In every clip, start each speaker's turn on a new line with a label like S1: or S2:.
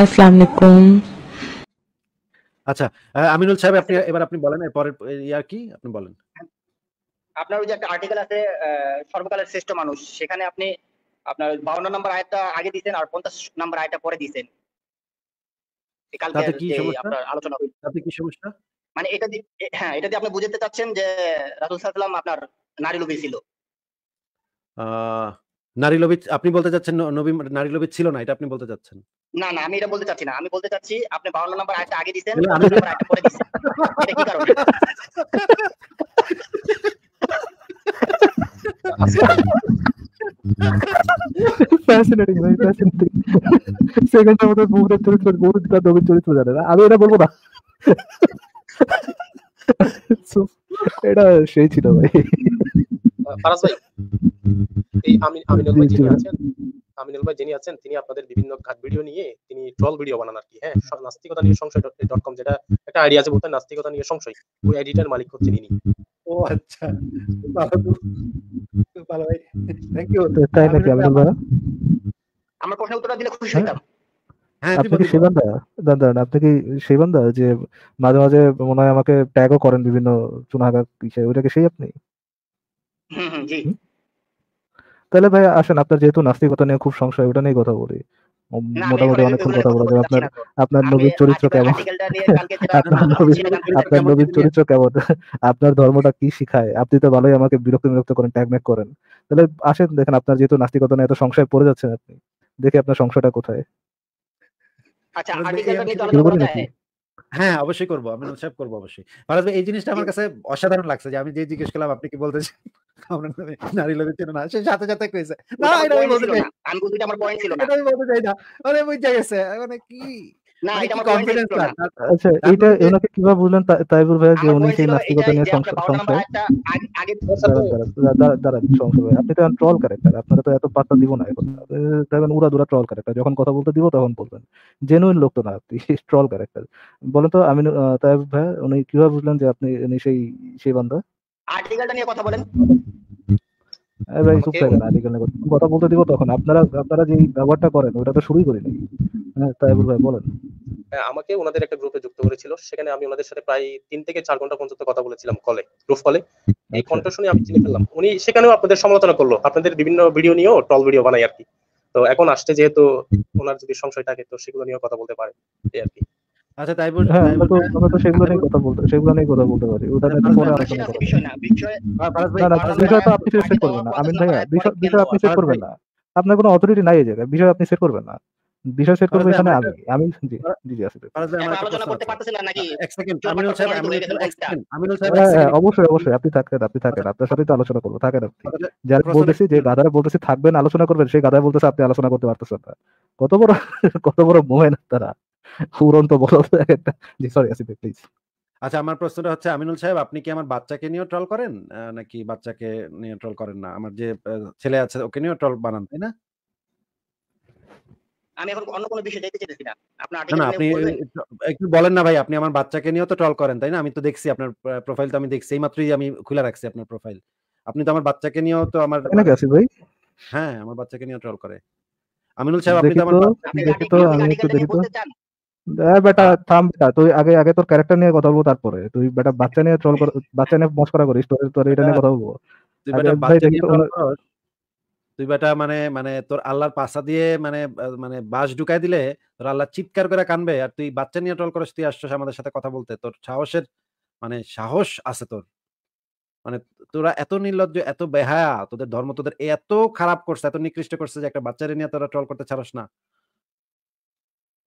S1: আসসালামু আচ্ছা আমিনুল সাহেব আপনি এবার আপনি বলেন এরপরের ইয়ার কি আপনি বলেন
S2: আপনার ওই যে একটা আর্টিকেল আছে সর্বকালের শ্রেষ্ঠ মানুষ সেখানে আপনি আপনার 52 নম্বর আয়টা আগে দিবেন আর 50 নম্বর আয়াতটা পরে দিয়েছেন তাতে কি সমস্যা আলোচনা তাতে কি সমস্যা মানে এটা হ্যাঁ এটা দিয়ে আপনি বুঝাতে চাচ্ছেন যে রাসূল সাল্লাল্লাহু আলাইহি আপনার নারী লোভী ছিল
S1: আহ নারী আপনি বলতে চাচ্ছেন নবী নারী ছিল না এটা আপনি বলতে চাচ্ছেন
S2: না না আমি এটা বলতে চাচ্ছি না আমি বলতে চাচ্ছি আপনি 52 নাম্বার আয়টা আগে দিবেন আমি পরে এটা
S3: কি নবীর আমি এটা বলবো না এটা সেই ছিল ভাই
S2: এই আমিন আমিনুল ভাই যিনি আছেন আমিনুল ভাই যিনি আছেন তিনি আপনাদের বিভিন্ন ঘাট ভিডিও নিয়ে তিনি ট্রল ভিডিও বানান আর কি হ্যাঁ নাস্তিকতা নিয়ে সংশয় ডট কম যেটা একটা আইডিয়া আছে বলতে নাস্তিকতা নিয়ে সংশয় ওই আইডিটার মালিক হচ্ছে তিনি ও আচ্ছা
S1: ভালো ভাই
S3: থ্যাংক ইউ তাই নাকি আমিনুল ভাই আমার প্রশ্নের দিলে খুশি হতাম হ্যাঁ, হ্যাঁ, আপনি কি সেই আপনি কি যে মাঝে মাঝে মনে হয় আমাকে ট্যাগও করেন বিভিন্ন চুনাগা ইসে ওইটাকে সেই আপনি হুম জি তাহলে ভাই আসেন আপনার যেহেতু নাস্তিকতা নিয়ে খুব সংশয় ওটা নিয়ে কথা বলি মোটামুটি অনেকক্ষণ কথা বলা যায় আপনার আপনার নবীর চরিত্র কেমন আপনার নবীর আপনার নবীর চরিত্র কেমন আপনার ধর্মটা কি শিখায় আপনি তো ভালোই আমাকে বিরক্ত বিরক্ত করেন ট্যাগ করেন তাহলে আসেন দেখেন আপনার যেহেতু নাস্তিকতা নিয়ে এত সংশয় পড়ে যাচ্ছেন আপনি দেখি আপনার সংশয়টা কোথায়
S1: আচ্ছা, হ্যাঁ অবশ্যই করবো আমি করবো অবশ্যই এই জিনিসটা আমার কাছে অসাধারণ লাগছে যে আমি যে জিজ্ঞেস করলাম আপনি কি বলতে না সে
S3: সাথে সাথে কইছে না এটা আমি বলতে চাই আমি আমার পয়েন্ট ছিল না এটা আমি বলতে চাই না গেছে মানে কি মানে ট্রল আচ্ছা, মানে তো এত দিব না দুরা ট্রল যখন কথা বলতে দিব তখন বলবেন জেনুইন লোক তো না আপনি ট্রল ক্যারেক্টার বলেন তো আমি তাইবুর ভাইয়া উনি কিভাবে বুঝলেন যে আপনি সেই সেই বান্ধব
S2: আর্টিকেলটা নিয়ে কথা বলেন
S3: ভাই চুপ থাকেন আর্টিকেল নিয়ে কথা বলতে দিব তখন আপনারা আপনারা যে ব্যবহারটা করেন ওটা তো শুরুই করিনি হ্যাঁ ভাই বলেন
S2: হ্যাঁ, আমাকে ওনাদের একটা গ্রুপে যুক্ত করেছিল সেখানে আমি ওনাদের সাথে প্রায় তিন থেকে চার ঘন্টা পর্যন্ত কথা বলেছিলাম কলে গ্রুপ কলে এই কণ্ঠ আচ্ছা। শুনে আমি চিনে ফেললাম উনি সেখানেও আপনাদের সমালোচনা করলো আপনাদের বিভিন্ন ভিডিও নিয়েও টল ভিডিও বানাই আর কি তো এখন আসছে যেহেতু ওনার যদি সংশয় থাকে তো সেগুলো নিয়েও কথা বলতে পারে এই আর কি
S1: আচ্ছা তাই হ্যাঁ,
S3: আমরা তো সেগুলো নিয়ে কথা বলতে সেগুলো নিয়ে কথা বলতে পারি পরে আলোচনা করব না না বিষয় তো আপনি সেট করবেন না আমিন বিষয় আপনি সেট করবেন না আপনার কোনো অথরিটি নাই এই বিষয় আপনি সেট করবেন না বিষয় সেট করবে এখানে আমি আমি জি জি জি অবশ্যই অবশ্যই আপনি থাকবেন আপনি থাকেন আচ্ছা। আপনার সাথে তো আলোচনা করবো থাকেন আপনি আচ্ছা, আচ্ছা। যার বলতেছি যে গাদারা বলতেছি থাকবেন আলোচনা করবেন সেই গাদারা বলতেছে আপনি আলোচনা করতে পারতেছেন না কত বড় কত বড় মোহেন তারা উড়ন্ত বলদ জি সরি আসিফ প্লিজ
S1: আচ্ছা আমার প্রশ্নটা হচ্ছে আমিনুল সাহেব আপনি কি আমার বাচ্চাকে নিয়ে ট্রল করেন নাকি বাচ্চাকে নিয়ে ট্রল করেন না আমার যে ছেলে আছে ওকে নিয়ে ট্রল বানান তাই না
S2: আমি এখন অন্য কোনো বিষয়ে যেতে চাইতেছি না আপনার না আপনি
S1: একটু বলেন না ভাই আপনি আমার বাচ্চাকে নিয়ে তো ট্রল করেন তাই না আমি তো দেখছি আপনার প্রোফাইল তো আমি দেখছি এই মাত্রই আমি খুলে রাখছি আপনার প্রোফাইল আপনি তো আমার বাচ্চাকে নিয়েও তো আমার ভাই হ্যাঁ আমার বাচ্চাকে নিয়ে ট্রল করে আমিনুল সাহেব আপনি তো আমার দেখি তো আমি একটু দেখি তো
S3: হ্যাঁ, বেটা থাম বেটা তুই আগে আগে তোর ক্যারেক্টার নিয়ে কথা বলবো তারপরে তুই বেটা বাচ্চা নিয়ে ট্রল বাচ্চা নিয়ে করিস তোর তোর এটা নিয়ে হ্যাঁ। কথা বলবো
S1: তুই বেটা মানে মানে তোর আল্লাহর পাশা দিয়ে মানে মানে বাস ঢুকাই দিলে তোর আল্লাহ চিৎকার করে কানবে আর তুই বাচ্চা নিয়ে ট্রল করিস তুই আসছিস আমাদের সাথে কথা বলতে তোর সাহসের মানে সাহস আছে তোর মানে তোরা এত নির্লজ্জ এত বেহায়া তোদের ধর্ম তোদের এত খারাপ করছে এত নিকৃষ্ট করছে যে একটা বাচ্চারে নিয়ে তোরা ট্রল করতে ছাড়স না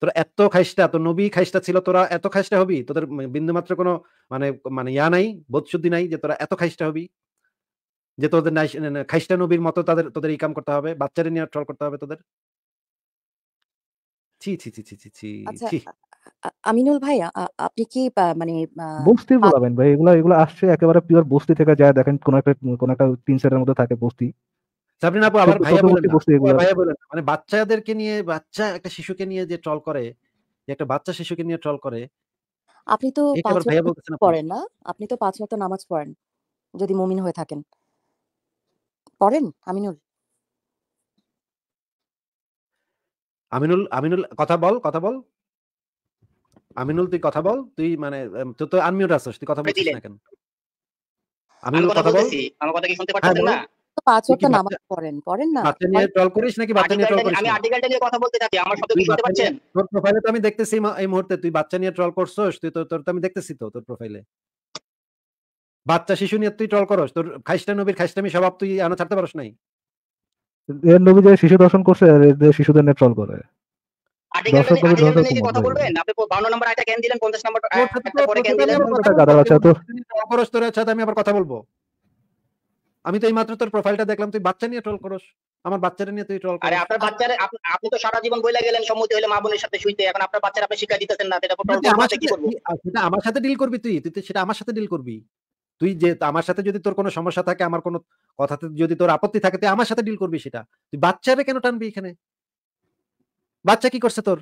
S1: তোরা এত খাইস্তা তোর নবী খাইস্তা ছিল তোরা এত খাইস্তা হবি তোদের বিন্দুমাত্র কোনো মানে মানে ইয়া নাই বোধশুদ্ধি নাই যে তোরা এত খাইস্তা হবি যে তোদের খাইস্তা নবীর মতো তাদের তোদের এই কাম করতে হবে বাচ্চারে নিয়ে ট্রল করতে হবে তোদের ছি ছি ছি ছি ছি ছি আচ্ছা, আমিনুল ভাই আপনি কি মানে বস্তি
S3: বলাবেন ভাই এগুলো এগুলো আসছে একেবারে পিওর বস্তি থেকে যায় দেখেন কোন একটা কোন একটা তিন সেটের মধ্যে থাকে বস্তি
S1: সাবরিন আপু আবার ভাইয়া বলেন ভাইয়া বলেন মানে বাচ্চাদেরকে নিয়ে বাচ্চা একটা শিশুকে নিয়ে যে ট্রল করে যে একটা বাচ্চা শিশুকে নিয়ে ট্রল করে আপনি তো পাঁচ পড়েন না আপনি তো পাঁচ ওয়াক্ত নামাজ পড়েন যদি মুমিন হয়ে থাকেন পড়েন আমিনুল আমিনুল আমিনুল কথা বল কথা বল আমিনুল তুই কথা বল তুই মানে তুই তো আনমিউট আছিস তুই কথা বলছিস না কেন আমিনুল কথা বল আমার কথা কি শুনতে হ্যাঁ, পাচ্ছেন না আমি দেখতেছি এই মুহূর্তে তুই বাচ্চা নিয়ে ট্রল করছস তুই তোর আমি দেখতেছি তো তোর প্রোফাইলে বাচ্চা শিশু নিয়ে তুই ট্রল করস তোর খাইস্টা নবীর খাইস্টামি স্বভাব তুই আনা ছাড়তে পারস নাই
S3: এর নবী যে শিশু দর্শন করছে আর শিশুদের নিয়ে ট্রল করে কথা বলবেন
S2: নম্বর নম্বর কথা
S1: করস তোর আমি আবার কথা বলবো আমি তো এই মাত্র তোর প্রোফাইলটা দেখলাম তুই বাচ্চা নিয়ে ট্রল করস আমার বাচ্চারা নিয়ে তুই ট্রল আরে আপনার বাচ্চারে
S2: আপনি তো সারা জীবন বইলা গেলেন সম্মতি হইলে মা বোনের সাথে শুইতে এখন আপনার বাচ্চারা আপনি শিক্ষা দিতেছেন না সেটা ট্রল করতে কি করব
S1: সেটা আমার সাথে ডিল করবি তুই তুই সেটা আমার সাথে ডিল করবি তুই যে আমার সাথে যদি তোর কোনো সমস্যা থাকে আমার কোনো কথাতে যদি তোর আপত্তি থাকে তুই আমার সাথে ডিল করবি সেটা তুই বাচ্চারে কেন টানবি এখানে বাচ্চা কি করছে তোর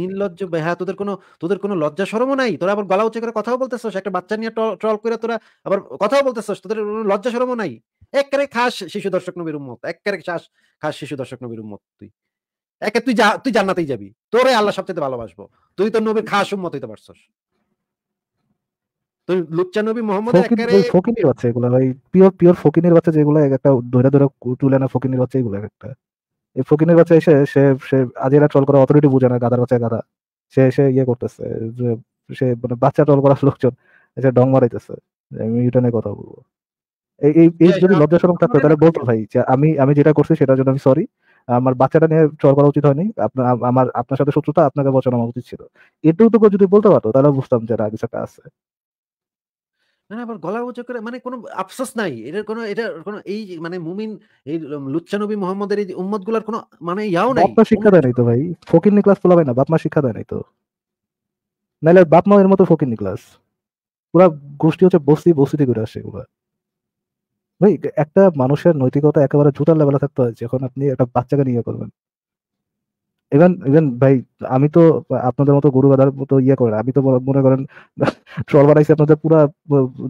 S1: নির্লজ্জ হ্যাঁ তোদের কোনো তোদের কোনো লজ্জা সরম নাই তোরা আবার গলা উঁচু করে কথাও বলতেছস একটা বাচ্চা নিয়ে ট্রল করে তোরা আবার কথাও বলতেছস তোদের লজ্জা সরম নাই এককারে খাস শিশু দর্শক নবীর উম্মত এককারে খাস খাস শিশু দর্শক নবীর উম্মত তুই একে তুই যা তুই জান্নাতেই যাবি তোরে আল্লাহ সবচেয়ে ভালোবাসবো তুই তো নবীর খাস উম্মত হইতে পারছস তুই লুচ্চা নবী মোহাম্মদ একেবারে
S3: ফকিনের বাচ্চা এগুলা ভাই পিওর পিওর ফকিনের বাচ্চা যেগুলা একটা ধরে ধরে তুলে না ফকিনের বাচ্চা এগুলো একটা এই ফকিনের বাচ্চা এসে সে সে আজিরা ট্রল করা অথরিটি বুঝে না গাদার বাচ্চা গাদা সে এসে ইয়ে করতেছে সে মানে বাচ্চা ট্রল করা লোকজন এসে ডং মারাইতেছে আমি এটা নিয়ে কথা বলবো এই এই যদি লজ্জা থাকতো তাহলে বলতো ভাই যে আমি আমি যেটা করছি সেটার জন্য আমি সরি আমার বাচ্চাটা নিয়ে ট্রল করা উচিত হয়নি আপনার আমার আপনার সাথে শত্রুতা আপনাকে বচানো আমার উচিত ছিল এটুকু যদি বলতে পারতো তাহলে বুঝতাম যে না কিছু একটা আছে
S1: মানে আবার গলা উঁচু করে মানে কোনো আফসোস নাই এটার কোনো এটা কোনো এই মানে মুমিন এই নবী মোহাম্মদের এই উম্মত গুলার কোনো মানে ইয়াও নাই বাপমা শিক্ষা দেয়
S3: নাই তো ভাই ফকির না বাপমা শিক্ষা দেয় নাই তো বাপমা এর মতো ফকির নিক্লাস পুরা গোষ্ঠী হচ্ছে বস্তি বস্তিতে ঘুরে আসে এগুলা ভাই একটা মানুষের নৈতিকতা একেবারে জুতার লেভেলে থাকতে হয় যখন আপনি একটা বাচ্চাকে নিয়ে করবেন ইভেন ইভেন ভাই আমি তো আপনাদের মতো গুরু গাদার মতো ইয়ে করে আমি তো মনে করেন ট্রল বানাইছি আপনাদের পুরো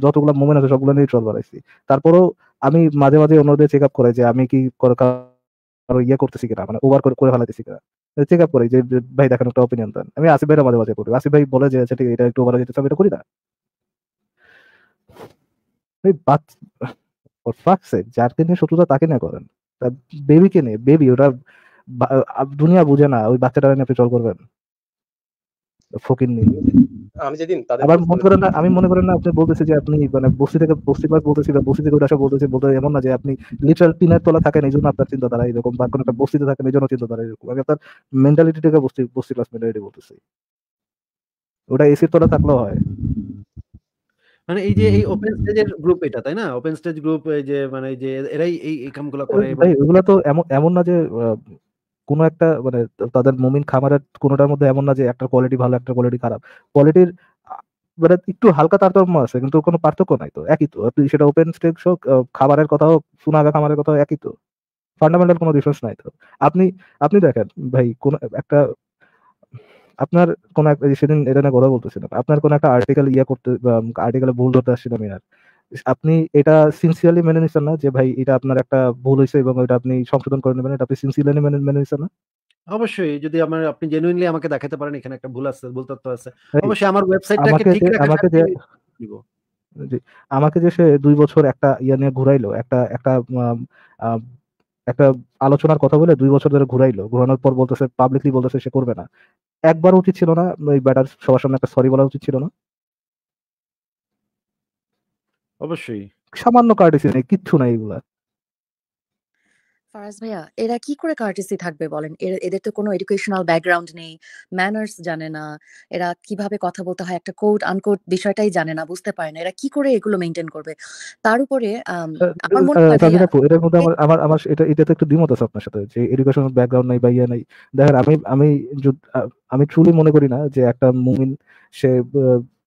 S3: যতগুলো মোমেন্ট আছে সবগুলো নিয়ে ট্রল বানাইছি তারপরেও আমি মাঝে মাঝে অন্যদের চেক আপ করে যে আমি কি কারো ইয়ে করতেছি কিনা মানে ওভার করে করে ফেলাইতেছি কিনা চেক আপ করে যে ভাই দেখেন একটা অপিনিয়ন দেন আমি আসিফ ভাইরা মাঝে মাঝে করি আসিফ ভাই বলে যে আচ্ছা ঠিক এটা একটু ওভার যেতে আমি এটা করি না যারকে নিয়ে শত্রুতা তাকে না করেন বেবিকে নিয়ে বেবি ওটা দুনিয়া বুঝে না ওই বাচ্চাটা নিয়ে আপনি চল করবেন ফকির নেই আমি যেদিন আবার মনে করেন না আমি মনে করেন না আপনি বলতেছি যে আপনি মানে বস্তি থেকে বস্তি বলতেছি বা বস্তি থেকে বলতেছি বলতে এমন না যে আপনি লিটারাল টিনের তলা থাকেন এই জন্য আপনার চিন্তাধারা এরকম বা কোনো একটা বস্তিতে থাকেন এই জন্য চিন্তাধারা এরকম আমি আপনার বস্তি বস্তি ক্লাস মেন্টালিটি বলতেছি ওটা এসির তলা থাকলেও হয়
S1: মানে এই যে এই ওপেন স্টেজের গ্রুপ এটা তাই না ওপেন স্টেজ গ্রুপ এই যে মানে যে এরাই এই কামগুলো করে এগুলো মানে
S3: তো এমন এমন না যে কোনো একটা মানে তাদের মুমিন খামারের কোনোটার মধ্যে এমন না যে একটা কোয়ালিটি ভালো একটা কোয়ালিটি খারাপ কোয়ালিটির মানে একটু হালকা তারতম্য আছে কিন্তু কোনো পার্থক্য নাই তো একই তো সেটা ওপেন স্টেজ হোক খাবারের কথা হোক সুনাগা খামারের কথা একই তো ফান্ডামেন্টাল কোনো ডিফারেন্স নাই তো আপনি আপনি দেখেন ভাই কোন একটা আপনার কোন একটা সেদিন এটা নিয়ে কথা বলতেছিলাম আপনার কোন একটা আর্টিকেল ইয়ে করতে আর্টিকেলে ভুল ধরতে আসছিলাম এনার আপনি এটা সিনসিয়ারলি মেনে নিচ্ছেন না যে ভাই এটা আপনার একটা ভুল হয়েছে এবং এটা আপনি সংশোধন করে নেবেন এটা আপনি সিনসিয়ারলি মেনে মেনে নিছেন না
S1: অবশ্যই যদি আমার আপনি জেনুইনলি আমাকে দেখাতে পারেন এখানে একটা ভুল আছে ভুল তথ্য আছে অবশ্যই আমার ওয়েবসাইটটাকে ঠিক রাখা আমাকে যে
S3: আমাকে যে সে দুই বছর একটা ইয়া নিয়ে ঘুরাইলো একটা একটা একটা আলোচনার কথা বলে দুই বছর ধরে ঘুরাইলো ঘুরানোর পর বলতেছে পাবলিকলি বলতেছে সে করবে না একবার উচিত ছিল না ওই ব্যাটার সবার সামনে একটা সরি বলা উচিত ছিল না অবশ্যই সামান্য কার্টিসি নেই কিচ্ছু নাই এগুলা
S1: ফারাজ ভাইয়া এরা কি করে কার্টিসি থাকবে বলেন এদের তো কোনো এডুকেশনাল ব্যাকগ্রাউন্ড নেই ম্যানার্স জানে না এরা কিভাবে কথা বলতে হয় একটা কোড আনকোড বিষয়টাই জানে না বুঝতে পারে না এরা কি করে এগুলো মেনটেন করবে তার উপরে আমার
S3: মনে হয় এটা মধ্যে আমার আমার আমার এটা এটাতে একটু দ্বিমত আছে আপনার সাথে যে এডুকেশনাল ব্যাকগ্রাউন্ড নাই বা ইয়া নাই দেখেন আমি আমি আমি ট্রুলি মনে করি না যে একটা মুমিন সে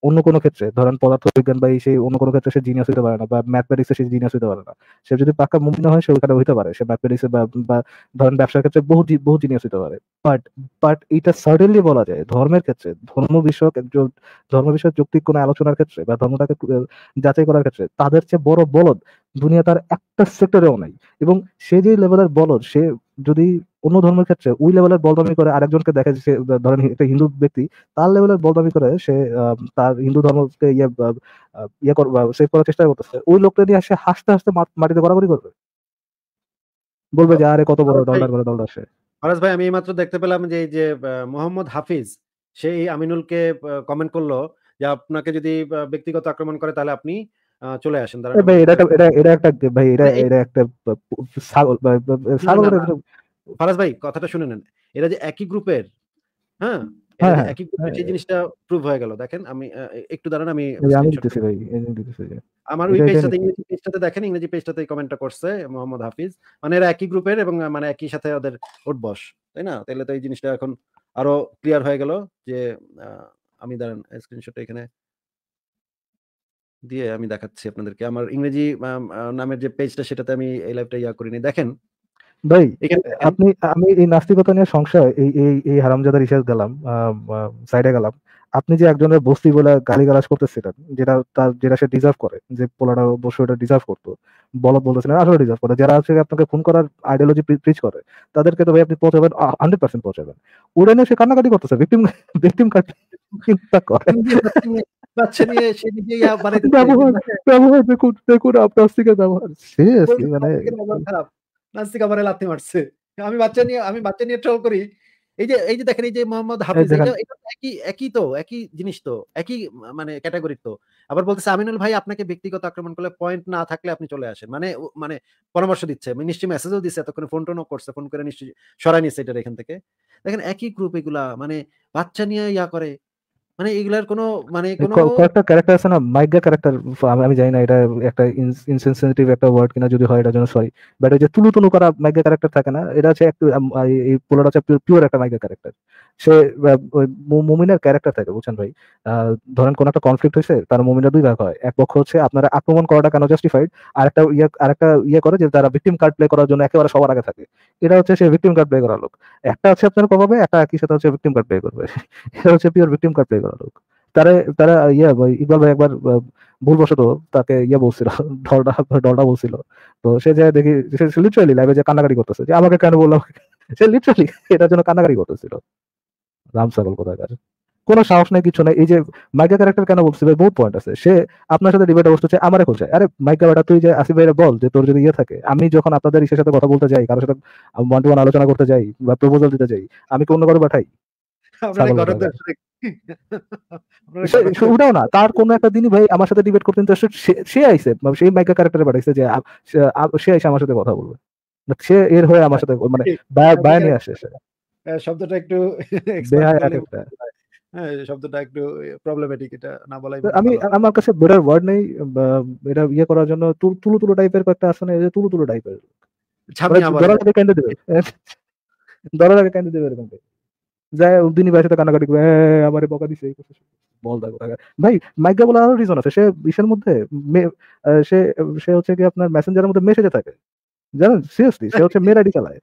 S3: অন্য কোনো ক্ষেত্রে ধরেন পদার্থ বিজ্ঞান বা এই সেই অন্য কোনো ক্ষেত্রে সে জিনিয়াস হতে পারে না বা ম্যাথমেটিক্সে সে জিনিয়াস হতে পারে না সে যদি পাক্কা মুমিন হয় সে ওইখানে হইতে পারে সে ম্যাথমেটিক্সে বা ধরেন ব্যবসার ক্ষেত্রে বহু বহু জিনিয়াস হতে পারে বাট বাট এটা সার্টেনলি বলা যায় ধর্মের ক্ষেত্রে ধর্ম বিষয়ক একজন ধর্ম বিষয়ক যৌক্তিক কোনো আলোচনার ক্ষেত্রে বা ধর্মটাকে যাচাই করার ক্ষেত্রে তাদের চেয়ে বড় বলদ দুনিয়া তার একটা সেক্টরেও নাই এবং সে যে লেভেলের বলদ সে যদি অন্য ধর্মের ক্ষেত্রে ওই লেভেলের বলদামি করে আরেকজনকে দেখে সে ধরেন একটা হিন্দু ব্যক্তি তার লেভেলের বলদামি করে সে তার হিন্দু ধর্মকে ইয়ে ইয়ে সেভ করার চেষ্টা করতেছে ওই লোকটা নিয়ে সে হাসতে হাসতে মাটিতে গড়াগড়ি করবে বলবে যে আরে কত বড় দলদার করে দলদার সে
S1: আরাস ভাই আমি এই মাত্র দেখতে পেলাম যে এই যে মোহাম্মদ হাফিজ সেই আমিনুলকে কমেন্ট করলো যে আপনাকে যদি ব্যক্তিগত আক্রমণ করে তাহলে আপনি চলে আসেন ভাই এটা এটা এটা
S3: একটা ভাই এটা মানে এটা একটা ছাগল ছাগলের
S1: ফারাজ ভাই কথাটা শুনে নেন এরা যে একই গ্রুপের হ্যাঁ, হ্যাঁ, হ্যাঁ। একই হ্যাঁ, গ্রুপের সেই জিনিসটা প্রুভ হয়ে গেল দেখেন আমি একটু দাঁড়ান আমি আমার ওই পেজটাতে ইংরেজি পেজটাতে দেখেন ইংরেজি পেজটাতে কমেন্টটা করছে মোহাম্মদ হাফিজ মানে এরা একই গ্রুপের এবং মানে একই সাথে ওদের বস তাই না তাহলে তো এই জিনিসটা এখন আরো ক্লিয়ার হয়ে গেল যে আমি দাঁড়ান স্ক্রিনশটটা এখানে দিয়ে আমি দেখাচ্ছি আপনাদেরকে আমার ইংরেজি নামের যে পেজটা সেটাতে আমি এই লাইভটা ইয়া করিনি দেখেন
S3: ভাই আপনি আমি এই নাস্তিকতা নিয়ে সংশয় এই এই এই হারামজাদার ইসাদ গেলাম সাইডে গেলাম আপনি যে একজনের বস্তি বলে গালি গালাজ করতেছিলেন যেটা তার যেটা সে ডিজার্ভ করে যে পোলাটা বসে ওটা ডিজার্ভ করতো বলত বলতেছিলেন আসলে ডিজার্ভ করে যারা আছে আপনাকে ফোন করার আইডিওলজি প্রিচ করে তাদেরকে তো ভাই আপনি পৌঁছাবেন হান্ড্রেড পার্সেন্ট পৌঁছাবেন ওটা নিয়ে সে কান্নাকাটি করতেছে ভিক্টিম ভিক্টিম কাট চিন্তা করে
S1: বাচ্চা নিয়ে সে নিজেই মানে
S3: ব্যবহার দেখুন দেখুন আপনার থেকে ব্যবহার সে মানে
S1: লাথি মারছে আমি বাচ্চা নিয়ে আমি বাচ্চা নিয়ে ট্রল করি এই যে এই যে দেখেন এই যে মোহাম্মদ হাফিজ একই একই তো একই জিনিস তো একই মানে ক্যাটাগরি তো আবার বলতেছে আমিনুল ভাই আপনাকে ব্যক্তিগত আক্রমণ করলে পয়েন্ট না থাকলে আপনি চলে আসেন মানে মানে পরামর্শ দিচ্ছে মানে নিশ্চয়ই মেসেজও দিচ্ছে এতক্ষণ ফোন টোনও করছে ফোন করে নিশ্চয়ই সরাই নিচ্ছে এটা এখান থেকে দেখেন একই গ্রুপ এগুলা মানে বাচ্চা নিয়ে ইয়া করে মানে এগুলার কোনো মানে কোনো কয়েকটা
S3: ক্যারেক্টার আছে না মাইগা ক্যারেক্টার আমি জানি না এটা একটা ইনসেনসিটিভ একটা ওয়ার্ড কিনা যদি হয় এটার জন্য সরি বাট এই যে তুলু তুলু করা মাইগা ক্যারেক্টার থাকে না এটা হচ্ছে একটু এই পোলাটা হচ্ছে পিওর একটা মাইগা ক্যারেক্টার সে ওই মুমিনের ক্যারেক্টার থাকে বুঝছেন ভাই ধরেন কোন একটা কনফ্লিক্ট হয়েছে তার মুমিনরা দুই ভাগ হয় এক পক্ষ হচ্ছে আপনারা আক্রমণ করাটা কেন জাস্টিফাইড আর একটা ইয়ে আর একটা ইয়ে করে যে তারা ভিকটিম কার্ড প্লে করার জন্য একেবারে সবার আগে থাকে এটা হচ্ছে সে ভিকটিম কার্ড প্লে করার লোক একটা হচ্ছে আপনার কবে একটা একই সাথে হচ্ছে ভিকটিম কার্ড প্লে করবে এটা হচ্ছে পিওর ভিকটিম কার্ড প্লে করা লোক তারা তারা ইয়া ইকবাল ভাই একবার ভুলবশত তাকে ইয়ে বলছিল ঢলডা ঢলডা বলছিল তো সে যে দেখি সে লিটারালি লাইভে যে কান্নাকাটি করতেছে যে আমাকে কেন বললাম সে লিটারালি এটার জন্য কান্নাকাটি করতেছিল রাম ছাগল কোথাকার কোনো সাহস নেই কিছু নাই এই যে মাইকা ক্যারেক্টার কেন বলছিল বহু পয়েন্ট আছে সে আপনার সাথে ডিবেট অবস্থা হচ্ছে আমারে খুলছে আরে মাইকা বেটা তুই যে আসি ভাইরা বল যে তোর যদি ইয়ে থাকে আমি যখন আপনাদের ইসের সাথে কথা বলতে যাই কারোর সাথে ওয়ান টু ওয়ান আলোচনা করতে যাই বা প্রপোজাল দিতে যাই আমি কোনো কারো পাঠাই ওটাও না তার কোন একটা দিনই ভাই আমার সাথে ডিবেট করতে তো সে আইসে সেই মাইকা ক্যারেক্টারে পাঠাইছে যে সে আইসে আমার সাথে কথা বলবে সে এর হয়ে আমার সাথে মানে বায়ানে আসে সে
S1: শব্দটা একটু হ্যাঁ, শব্দটা একটু প্রবলেমেটিক এটা না বলাই আমি
S3: আমার কাছে বেটার ওয়ার্ড নেই এটা ইয়ে করার জন্য তুলু তুলু টাইপের কয়েকটা আসে এই যে তুলু তুলু টাইপের ধরার আগে কেন্দ্রে দেবে ধরার আগে কেন্দ্রে দেবে এরকম যায় দিনী ভাইয়ের কান্নাকাটি করে হ্যাঁ, হ্যাঁ, হ্যাঁ, বকা দিছে ভাই মাইকা বলে আরো রিজন আছে সে মধ্যে সে সে হচ্ছে কি আপনার মেসেঞ্জারের মধ্যে মেসেজে থাকে জানেন সিরিয়াসলি সে হচ্ছে মেয়ের আইডি চালায়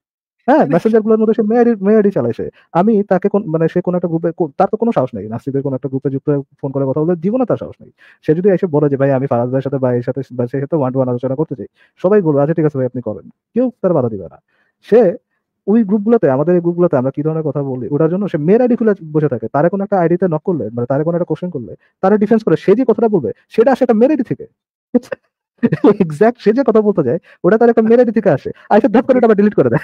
S3: হ্যাঁ মেসেঞ্জার গুলোর মধ্যে সে মেয়ের আইডি চালায় সে আমি তাকে কোন মানে সে কোন একটা গ্রুপে তার তো কোনো সাহস নেই নাস্তিদের কোন একটা গ্রুপে যুক্ত ফোন করে কথা বলে জীবনে তার সাহস নেই সে যদি এসে বলে যে ভাই আমি ফারাজ ভাইয়ের সাথে ভাইয়ের সাথে সাথে ওয়ান টু ওয়ান আলোচনা করতে চাই সবাই বলবে আচ্ছা ঠিক আছে ভাই আপনি করেন কেউ তার বাধা দিবে না সে ওই গ্রুপগুলোতে আমাদের এই গ্রুপগুলোতে আমরা কি ধরনের কথা বলি ওটার জন্য সে মেয়ের আইডি খুলে বসে থাকে তারা কোনো একটা আইডিতে নক করলে মানে তারা কোনো একটা কোশ্চেন করলে তারা ডিফেন্স করে সে যে কথাটা বলবে সেটা আসে একটা মেয়ের আইডি থেকে এক্স্যাক্ট সে যে কথা বলতে যায় ওটা তার একটা মেয়ের আইডি থেকে আসে আইসা ধাপ করে ওটা আবার ডিলিট করে দেয়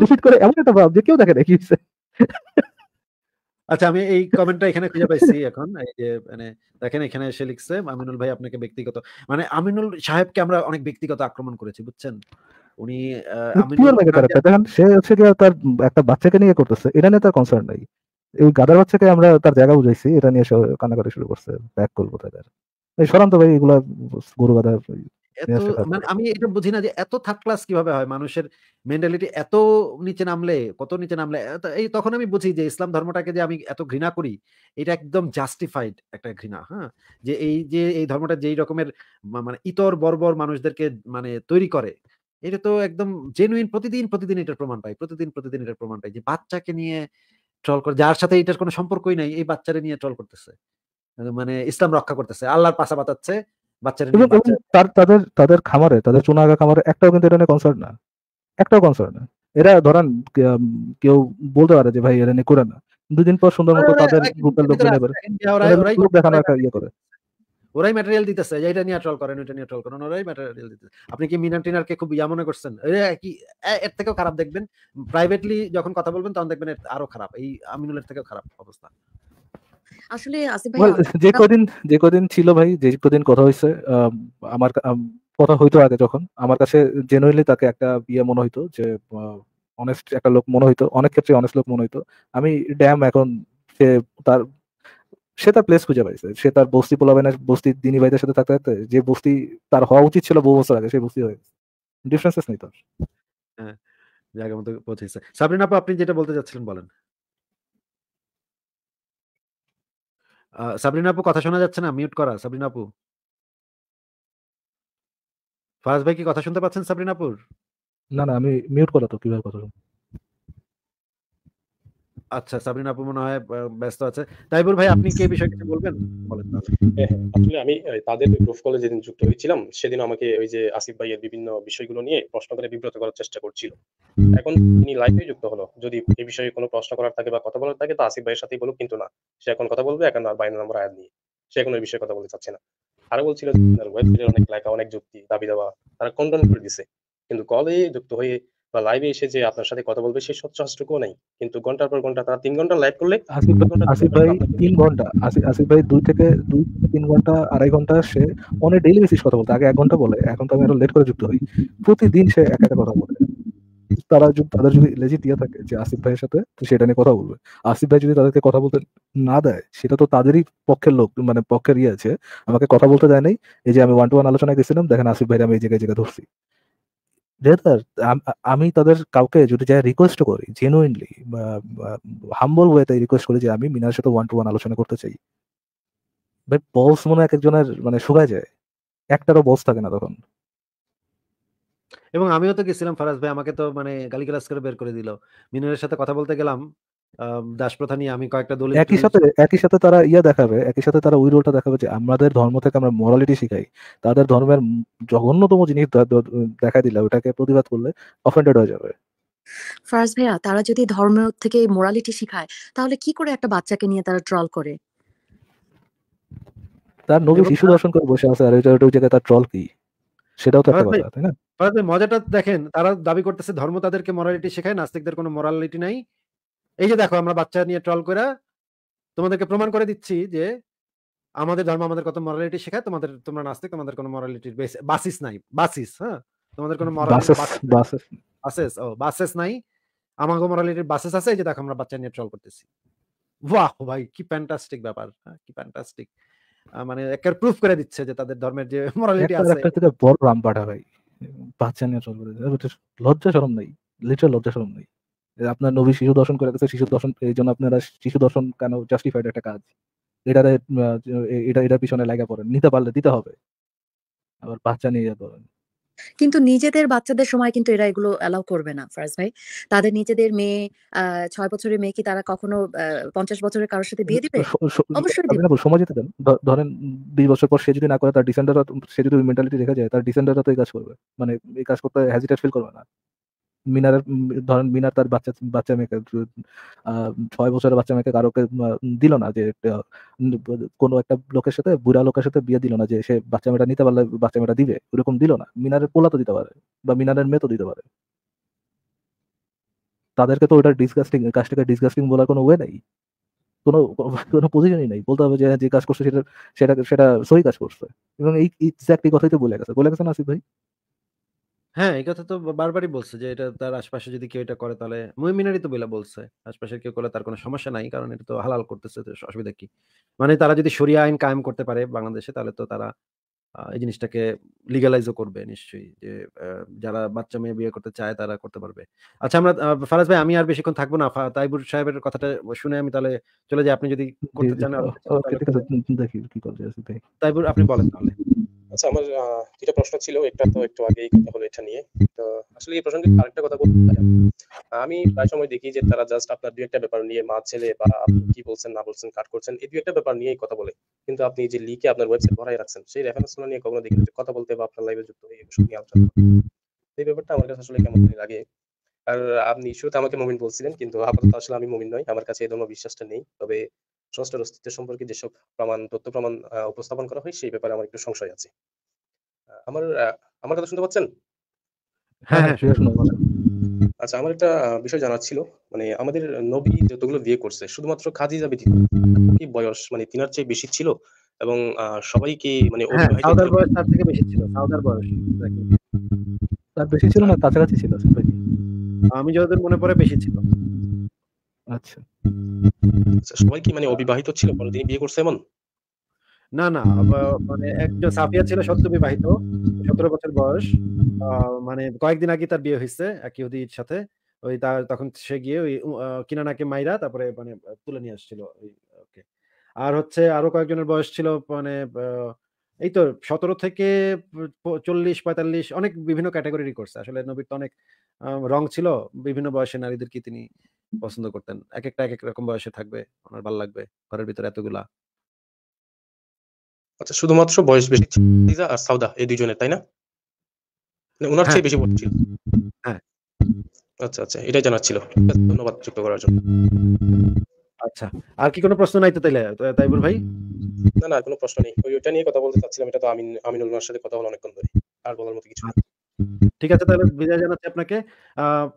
S3: ডিলিট করে এমন একটা ভাব যে কেউ দেখে না কি
S1: আচ্ছা আমি এই কমেন্টটা এখানে খুঁজে পাইছি এখন এই যে মানে দেখেন এখানে এসে লিখছে আমিনুল ভাই আপনাকে ব্যক্তিগত মানে আমিনুল সাহেবকে আমরা অনেক ব্যক্তিগত আক্রমণ করেছি বুঝছেন উনি দেখেন
S3: সে হচ্ছে কি তার একটা বাচ্চাকে নিয়ে করতেছে এটা নিয়ে তার কনসার্ন নাই এই গাদার বাচ্চাকে আমরা তার জায়গা বুঝাইছি এটা নিয়ে সে কান্নাকাটি শুরু করছে ব্যাক করবো তাদের এই সরান্ত ভাই এগুলা গরু গাদা
S1: মানে আমি এটা বুঝি না যে এত থার্ড ক্লাস কিভাবে হয় মানুষের মেন্টালিটি এত নিচে নামলে কত নিচে নামলে এই তখন আমি বুঝি যে ইসলাম ধর্মটাকে যে আমি এত ঘৃণা করি এটা একদম জাস্টিফাইড একটা ঘৃণা হ্যাঁ যে এই যে এই ধর্মটা যেই রকমের মানে ইতর বর্বর মানুষদেরকে মানে তৈরি করে এটা তো একদম জেনুইন প্রতিদিন প্রতিদিন এটার প্রমাণ পাই প্রতিদিন প্রতিদিন এটার প্রমাণ পাই যে বাচ্চাকে নিয়ে ট্রল করে যার সাথে এটার কোনো সম্পর্কই নাই এই বাচ্চারে নিয়ে ট্রল করতেছে মানে ইসলাম রক্ষা করতেছে আল্লাহর পাশা বাতাচ্ছে বাচ্চারা
S3: তাদের তাদের খামারে তাদের চুনাগা খামারে একটাও কিন্তু এটা নিয়ে কনসার্ন না একটাও কনসার্ন না এরা ধরেন কেউ বলতে পারে যে ভাই এরা নিয়ে করে না দুদিন পর সুন্দর মতো তাদের গ্রুপের লোক দেখানো একটা ইয়ে করে
S1: ওরাই ম্যাটেরিয়াল দিতেছে যে এটা নিয়ে ট্রল করেন ওইটা নিয়ে ট্রল করেন ওরাই ম্যাটেরিয়াল দিতেছে আপনি কি মিনার টিনারকে খুব ইয়া মনে করছেন কি এর থেকেও খারাপ দেখবেন প্রাইভেটলি যখন কথা বলবেন তখন দেখবেন আরো খারাপ এই আমিনুলের থেকেও খারাপ অবস্থা আসলে আসিফ ভাই যে কদিন
S3: যে কদিন ছিল ভাই যে কদিন কথা আমার কথা হইতো আগে যখন আমার কাছে জেনুইনলি তাকে একটা বিয়ে মনে হইতো যে অনেস্ট একটা লোক মনে হইতো অনেক ক্ষেত্রে অনেস্ট লোক মনে হইতো আমি ড্যাম এখন সে তার সে তার প্লেস খুঁজে পাইছে সে তার বস্তি না বস্তি দিনী ভাইদের সাথে থাকতে থাকতে যে বস্তি তার হওয়া উচিত ছিল বহু বছর আগে সেই বস্তি হয়ে ডিফারেন্সেস নেই তার
S1: হ্যাঁ, জায়গা মতো পৌঁছেছে সাবরিন আপা আপনি যেটা বলতে চাচ্ছিলেন বলেন সাবরিন আপু কথা শোনা যাচ্ছে না মিউট করা সাবরিন আপু ফারাজ ভাই কি কথা শুনতে পাচ্ছেন সাবরিন আপুর
S3: না না আমি মিউট করা তো কিভাবে কথা শুনবো
S1: আচ্ছা সাবরিন আপু মনে হয় ব্যস্ত আছে ভাই আপনি কি বিষয়ে কিছু বলবেন বলেন হ্যাঁ, হ্যাঁ।
S2: আসলে আমি তাদের গ্রুপ কলে যেদিন যুক্ত হয়েছিলাম সেদিন আমাকে ওই যে আসিফ ভাইয়ের বিভিন্ন বিষয়গুলো নিয়ে প্রশ্ন করে বিব্রত করার চেষ্টা করছিল এখন তিনি লাইভে যুক্ত হলো যদি এই বিষয়ে কোনো প্রশ্ন করার থাকে বা কথা বলার থাকে তো আসিফ ভাইয়ের সাথেই বলুক কিন্তু না সে এখন কথা বলবে এখন আর নম্বর আয়াত নিয়ে সে এখন ওই বিষয়ে কথা বলতে চাচ্ছে না আরো বলছিল ওয়েবসাইটের অনেক লেখা অনেক যুক্তি দাবি দাবা তারা খণ্ডন করে দিছে কিন্তু কলে যুক্ত হয়ে বা লাইভে এসে যে আপনার সাথে কথা বলবে সেই সচ্ছাসটুকুও নাই কিন্তু ঘন্টার পর ঘন্টা তারা তিন ঘন্টা লাইভ করলে আসিফ ভাই
S3: তিন ঘন্টা আসিফ ভাই দুই থেকে দুই তিন ঘন্টা আড়াই ঘন্টা সে অনেক ডেইলি বেসিস কথা আগে এক ঘন্টা বলে এখন তো আমি আরো লেট করে যুক্ত হই প্রতিদিন সে এক একটা কথা বলে তারা যদি তাদের যদি লেজি দিয়ে থাকে যে আসিফ ভাইয়ের সাথে তো সেটা নিয়ে কথা বলবে আসিফ ভাই যদি তাদেরকে কথা বলতে না দেয় সেটা তো তাদেরই পক্ষের লোক মানে পক্ষের ইয়ে আছে আমাকে কথা বলতে দেয় নাই এই যে আমি ওয়ান টু ওয়ান আলোচনায় গেছিলাম দেখেন আসিফ ভাই আমি এই জায়গায় জায়গায় ধরছি আমি তাদের কাউকে যদি যাই রিকোয়েস্ট করি জেনুইনলি হাম্বল তাই রিকোয়েস্ট করি যে আমি মিনার সাথে ওয়ান টু ওয়ান আলোচনা করতে চাই ভাই বস মনে এক একজনের মানে শুকায় যায় একটারও বস থাকে না তখন
S1: এবং আমিও তো গেছিলাম ফারাজ ভাই আমাকে তো মানে গালিগালাজ করে বের করে দিল মিনারের সাথে কথা বলতে গেলাম দাসপ্রথা নিয়ে আমি কয়েকটা দলিল একই সাথে
S3: একই সাথে তারা ইয়া দেখাবে একই সাথে তারা ওই রোলটা দেখাবে যে আমাদের ধর্ম থেকে আমরা মরালিটি শিখাই তাদের ধর্মের জঘন্যতম জিনিস দেখা দিলে ওটাকে প্রতিবাদ করলে অফেন্ডেড হয়ে যাবে
S1: ফারাজ ভাইয়া তারা যদি ধর্ম থেকে মোরালিটি শিখায় তাহলে কি করে একটা বাচ্চাকে নিয়ে তারা ট্রল করে
S3: তার নবী শিশু দর্শন করে বসে আছে আর ওই জায়গায় তার ট্রল কি সেটাও তো একটা কথা তাই
S1: না মজাটা দেখেন তারা দাবি করতেছে ধর্ম তাদেরকে মোরালিটি শেখায় নাস্তিকদের কোনো মোরালিটি নাই এই যে দেখো আমরা বাচ্চা নিয়ে ট্রল করে তোমাদেরকে প্রমাণ করে দিচ্ছি যে আমাদের ধর্ম আমাদের কত মরালিটি শেখায় তোমাদের তোমরা নাস্তিক তোমাদের কোনো মরালিটির বাসিস নাই বাসিস হ্যাঁ তোমাদের কোনো বাসেস ও বাসেস নাই আমাকে মরালিটির বাসেস আছে এই যে দেখো আমরা বাচ্চা নিয়ে ট্রল করতেছি বাহ ভাই কি ব্যাপার হ্যাঁ, কি ফ্যান্টাস্টিক মানে একের প্রুফ করে দিচ্ছে যে তাদের ধর্মের যে মরালিটি আছে একটা
S3: থেকে বড় ভাই বাচ্চা নিয়ে ট্রল করে লজ্জা শরম নাই লিটার লজ্জা শরম নাই আপনার নবী শিশু দর্শন করে গেছে শিশু দর্শন এই জন্য আপনারা শিশু দর্শন কেন জাস্টিফাইড একটা কাজ এটা এটা এটা পিছনে লাগা পড়েন নিতে পারলে দিতে হবে আবার বাচ্চা নিয়ে ধরেন
S1: কিন্তু নিজেদের বাচ্চাদের সময় কিন্তু এরা এগুলো অ্যালাউ করবে না ফারাজ ভাই তাদের নিজেদের মেয়ে ছয় বছরের মেয়ে কি তারা কখনো পঞ্চাশ বছরের কারোর সাথে বিয়ে দিবে
S3: অবশ্যই সময় যেতে দেন ধরেন দুই বছর পর সে যদি না করে তার ডিসেন্ডার সে যদি মেন্টালিটি দেখা যায় তার ডিসেন্ডার তো এই কাজ করবে মানে এই কাজ করতে হ্যাজিটেট ফিল করবে না মিনার ধরেন মিনার তার বাচ্চা বাচ্চা মেয়েকে ছয় বছরের বাচ্চা মেয়েকে কারোকে দিল না যে কোনো একটা লোকের সাথে বুড়া লোকের সাথে বিয়ে দিল না যে সে বাচ্চা মেয়েটা নিতে পারলে বাচ্চা মেয়েটা দিবে ওরকম দিল না মিনারের পোলা তো দিতে পারে বা মিনারের মেয়ে তো দিতে পারে তাদেরকে তো ওইটা ডিসকাস্টিং কাজটাকে ডিসকাস্টিং বলার কোনো ওয়ে নাই কোনো কোনো পজিশনই নাই বলতে হবে যে হ্যাঁ, যে কাজ করছে সেটা সেটা সেটা সহি কাজ করছে এবং এই এক্স্যাক্ট এই কথাই তো বলে গেছে বলে গেছে না আসিফ ভাই
S1: হ্যাঁ, এই কথা তো বারবারই বলছে যে এটা তার আশপাশে যদি কেউ এটা করে তাহলে মুমিনারই তো বইলা বলছে। আশপাশের কেউ করলে তার কোনো সমস্যা নাই। কারণ এটা তো হালাল করতেছে অসুবিধা কি? মানে তারা যদি সরিয়া আইন কায়েম করতে পারে বাংলাদেশে তাহলে তো তারা এই জিনিসটাকে লিগ্যালাইজ করবে নিশ্চয়ই। যে যারা বাচ্চা মেয়ে বিয়ে করতে চায় তারা করতে পারবে। আচ্ছা আমরা ফারাজ ভাই আমি আর বেশিক্ষণ থাকবো না। তাইবুর সাহেবের কথাটা শুনে আমি তাহলে চলে যাই। আপনি যদি করতে চান
S2: তাইবুর
S3: আপনি বলেন তাহলে।
S2: আচ্ছা আমার দুটা প্রশ্ন ছিল একটা তো একটু আগেই কথা হলো এটা নিয়ে তো আসলে এই প্রসঙ্গে আরেকটা কথা বলতে পারি আমি প্রায় সময় দেখি যে তারা জাস্ট আপনার দুই একটা ব্যাপার নিয়ে মা ছেলে বা আপনি কি বলছেন না বলছেন কাট করছেন এই দুই একটা ব্যাপার নিয়েই কথা বলে কিন্তু আপনি যে লিখে আপনার ওয়েবসাইট ভরাই রাখছেন সেই রেফারেন্স নিয়ে কখনো দেখি কথা বলতে বা আপনার লাইভে যুক্ত বিষয় নিয়ে আলোচনা এই ব্যাপারটা আমার কাছে আসলে কেমন লাগে আর আপনি শুরুতে আমাকে মমিন বলছিলেন কিন্তু আপাতত আসলে আমি মমিন নই আমার কাছে এই বিশ্বাসটা নেই তবে সংস্থার অস্তিত্ব সম্পর্কে যেসব প্রমাণ তথ্য প্রমাণ উপস্থাপন করা হয় সেই ব্যাপারে আমার একটু সংশয় আছে আমার আমার কথা শুনতে পাচ্ছেন হ্যাঁ, হ্যাঁ, হ্যাঁ, আচ্ছা আমার একটা বিষয় জানার ছিল মানে আমাদের নবী যতগুলো বিয়ে করছে শুধুমাত্র খাদিজা ব্যতীত কি বয়স মানে তিনার চেয়ে বেশি ছিল এবং সবাই কি মানে সাউদার বয়স
S3: তার থেকে বেশি ছিল সাউদার বয়স তার বেশি ছিল না কাছাকাছি ছিল
S2: আমি যতদূর
S1: মনে পড়ে বেশি ছিল
S3: আচ্ছা।,
S2: আচ্ছা সবাই কি মানে অবিবাহিত ছিল পরে তিনি বিয়ে করছে এমন
S1: না না মানে একজন সাফিয়া ছিল সত্য বিবাহিত সতেরো বছর বয়স মানে কয়েকদিন আগে তার বিয়ে হয়েছে এক ইহুদির সাথে ওই তার তখন সে গিয়ে ওই কিনানাকে মাইরা তারপরে মানে তুলে নিয়ে আসছিল ওকে আর হচ্ছে আরো কয়েকজনের বয়স ছিল মানে আহ এই তো সতেরো থেকে চল্লিশ পঁয়তাল্লিশ অনেক বিভিন্ন ক্যাটাগরি করছে আসলে নবীর তো অনেক রং ছিল বিভিন্ন বয়সে নারীদের কি তিনি পছন্দ করতেন এক একটা এক এক রকম বয়সে থাকবে ওনার ভালো লাগবে ঘরের ভিতরে
S2: এতগুলা আচ্ছা শুধুমাত্র বয়স বেশি আর সাউদা এই দুজনের তাই না মানে ওনার হ্যাঁ। চেয়ে বেশি বয়স ছিল হ্যাঁ আচ্ছা আচ্ছা এটাই জানার ছিল ধন্যবাদ যুক্ত করার জন্য আচ্ছা আর কি কোনো প্রশ্ন নাই তো তাইলে তাইবুর ভাই না না কোনো প্রশ্ন নেই ওইটা নিয়ে কথা বলতে চাচ্ছিলাম এটা তো আমিন আমিনুল সাথে কথা হলো অনেকক্ষণ ধরে আর বলার মতো কিছু ঠিক আছে তাহলে বিদায় জানাচ্ছি আপনাকে